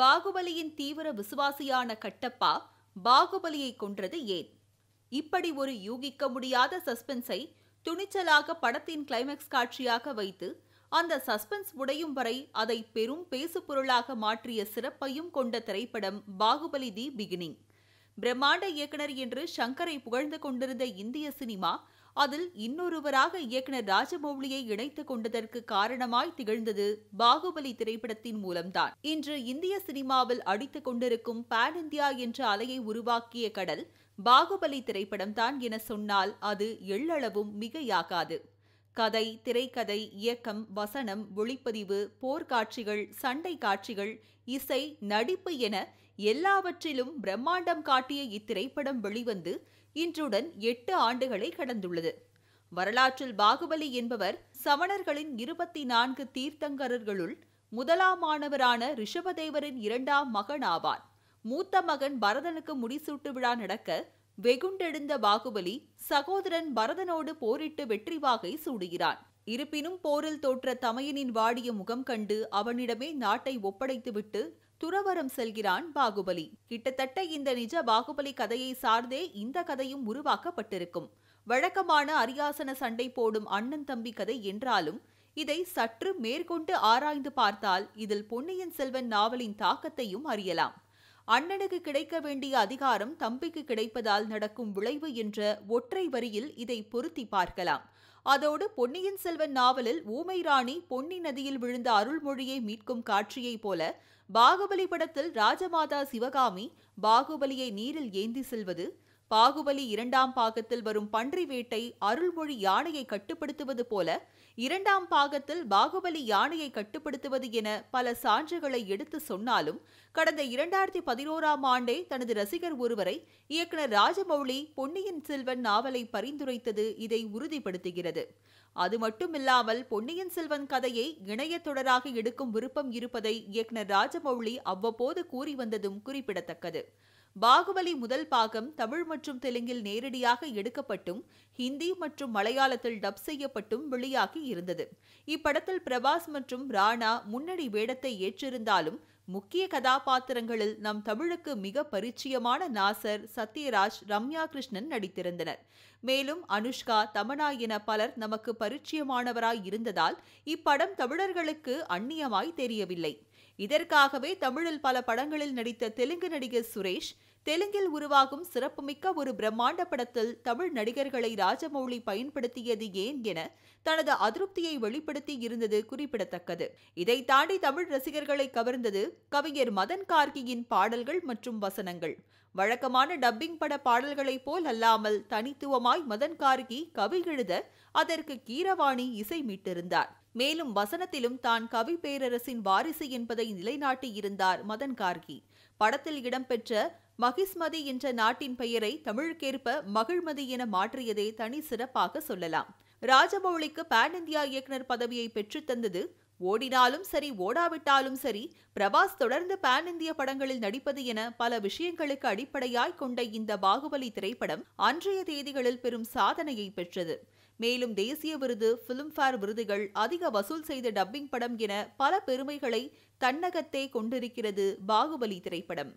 பாகுபலியின் தீவிர விசுவாசியான கட்டப்பா பாகுபலியை கொன்றது ஏன் இப்படி ஒரு யூகிக்க முடியாத சஸ்பென்ஸை துணிச்சலாக படத்தின் கிளைமேக்ஸ் காட்சியாக வைத்து அந்த சஸ்பென்ஸ் உடையும் வரை அதை பெரும் பேசு பொருளாக மாற்றிய சிறப்பையும் கொண்ட திரைப்படம் பாகுபலி தி பிகினிங் பிரம்மாண்ட இயக்குனர் என்று சங்கரை புகழ்ந்து கொண்டிருந்த இந்திய சினிமா அதில் இன்னொருவராக இயக்குனர் ராஜமௌலியை இணைத்துக் கொண்டதற்கு காரணமாய் திகழ்ந்தது பாகுபலி திரைப்படத்தின் மூலம்தான் இன்று இந்திய சினிமாவில் அடித்துக் கொண்டிருக்கும் பேன் இந்தியா என்ற அலையை உருவாக்கிய கடல் பாகுபலி திரைப்படம்தான் என சொன்னால் அது எள்ளளவும் மிகையாகாது கதை திரைக்கதை இயக்கம் வசனம் ஒளிப்பதிவு போர்க்காட்சிகள் சண்டை காட்சிகள் இசை நடிப்பு என எல்லாவற்றிலும் பிரம்மாண்டம் காட்டிய இத்திரைப்படம் வெளிவந்து இன்றுடன் எட்டு ஆண்டுகளை கடந்துள்ளது வரலாற்றில் பாகுபலி என்பவர் சமணர்களின் இருபத்தி நான்கு தீர்த்தங்கரர்களுள் முதலாமானவரான ரிஷபதேவரின் இரண்டாம் மகன் ஆவார் மூத்த மகன் பரதனுக்கு முடிசூட்டு விழா நடக்க வெகுண்டெழுந்த பாகுபலி சகோதரன் பரதனோடு போரிட்டு வெற்றி வாகை சூடுகிறான் இருப்பினும் போரில் தோற்ற தமையனின் வாடிய முகம் கண்டு அவனிடமே நாட்டை ஒப்படைத்துவிட்டு துறவரம் செல்கிறான் பாகுபலி கிட்டத்தட்ட இந்த நிஜ பாகுபலி கதையை சார்ந்தே இந்த கதையும் உருவாக்கப்பட்டிருக்கும் வழக்கமான அரியாசன சண்டை போடும் அண்ணன் தம்பி கதை என்றாலும் இதை சற்று மேற்கொண்டு ஆராய்ந்து பார்த்தால் இதில் பொன்னியின் செல்வன் நாவலின் தாக்கத்தையும் அறியலாம் அண்ணனுக்கு கிடைக்க வேண்டிய அதிகாரம் தம்பிக்கு கிடைப்பதால் நடக்கும் விளைவு என்ற ஒற்றை வரியில் இதை பொருத்தி பார்க்கலாம் அதோடு பொன்னியின் செல்வன் நாவலில் ஊமை ராணி பொன்னி நதியில் விழுந்த அருள்மொழியை மீட்கும் காட்சியைப் போல பாகுபலி படத்தில் ராஜமாதா சிவகாமி பாகுபலியை நீரில் ஏந்தி செல்வது பாகுபலி இரண்டாம் பாகத்தில் வரும் பன்றி வேட்டை அருள்மொழி யானையை கட்டுப்படுத்துவது போல இரண்டாம் பாகத்தில் பாகுபலி யானையை கட்டுப்படுத்துவது என பல சான்றுகளை எடுத்து சொன்னாலும் கடந்த இரண்டாயிரத்தி பதினோராம் ஆண்டே தனது ரசிகர் ஒருவரை இயக்குனர் ராஜமௌழி பொன்னியின் செல்வன் நாவலை பரிந்துரைத்தது இதை உறுதிப்படுத்துகிறது அது மட்டுமில்லாமல் பொன்னியின் செல்வன் கதையை இணைய தொடராக எடுக்கும் விருப்பம் இருப்பதை இயக்குனர் ராஜமௌழி அவ்வப்போது கூறி வந்ததும் குறிப்பிடத்தக்கது பாகுபலி முதல் பாகம் தமிழ் மற்றும் தெலுங்கில் நேரடியாக எடுக்கப்பட்டும் ஹிந்தி மற்றும் மலையாளத்தில் டப் செய்யப்பட்டும் வெளியாகி இருந்தது இப்படத்தில் பிரபாஸ் மற்றும் ராணா முன்னணி வேடத்தை ஏற்றிருந்தாலும் முக்கிய கதாபாத்திரங்களில் நம் தமிழுக்கு மிக பரிச்சயமான நாசர் சத்யராஜ் ரம்யா கிருஷ்ணன் நடித்திருந்தனர் மேலும் அனுஷ்கா தமனா என பலர் நமக்கு பரிச்சயமானவராய் இருந்ததால் இப்படம் தமிழர்களுக்கு அந்நியமாய் தெரியவில்லை இதற்காகவே தமிழில் பல படங்களில் நடித்த தெலுங்கு நடிகர் சுரேஷ் தெலுங்கில் உருவாகும் சிறப்புமிக்க ஒரு பிரம்மாண்ட படத்தில் தமிழ் நடிகர்களை ராஜமௌழி பயன்படுத்தியது ஏன் என தனது அதிருப்தியை வெளிப்படுத்தி இருந்தது குறிப்பிடத்தக்கது இதை தாண்டி தமிழ் ரசிகர்களை கவர்ந்தது கவிஞர் மதன் கார்கியின் பாடல்கள் மற்றும் வசனங்கள் வழக்கமான டப்பிங் பட பாடல்களைப் போல் அல்லாமல் தனித்துவமாய் மதன் கார்கி கவி எழுத அதற்கு கீரவாணி இசை மீட்டிருந்தார் மேலும் வசனத்திலும் தான் கவி பேரரசின் வாரிசு என்பதை நிலைநாட்டியிருந்தார் மதன் கார்கி படத்தில் இடம்பெற்ற மகிஸ்மதி என்ற நாட்டின் பெயரை தமிழுக்கேற்ப மகிழ்மதி என மாற்றியதை தனி சிறப்பாக சொல்லலாம் ராஜமௌலிக்கு பேன் இந்தியா இயக்குனர் பதவியை பெற்றுத்தந்தது ஓடினாலும் சரி ஓடாவிட்டாலும் சரி பிரபாஸ் தொடர்ந்து பேன் இந்திய படங்களில் நடிப்பது என பல விஷயங்களுக்கு அடிப்படையாய் கொண்ட இந்த பாகுபலி திரைப்படம் அன்றைய தேதிகளில் பெரும் சாதனையை பெற்றது மேலும் தேசிய விருது பிலிம்ஃபேர் விருதுகள் அதிக வசூல் செய்த டப்பிங் படம் என பல பெருமைகளை தன்னகத்தே கொண்டிருக்கிறது பாகுபலி திரைப்படம்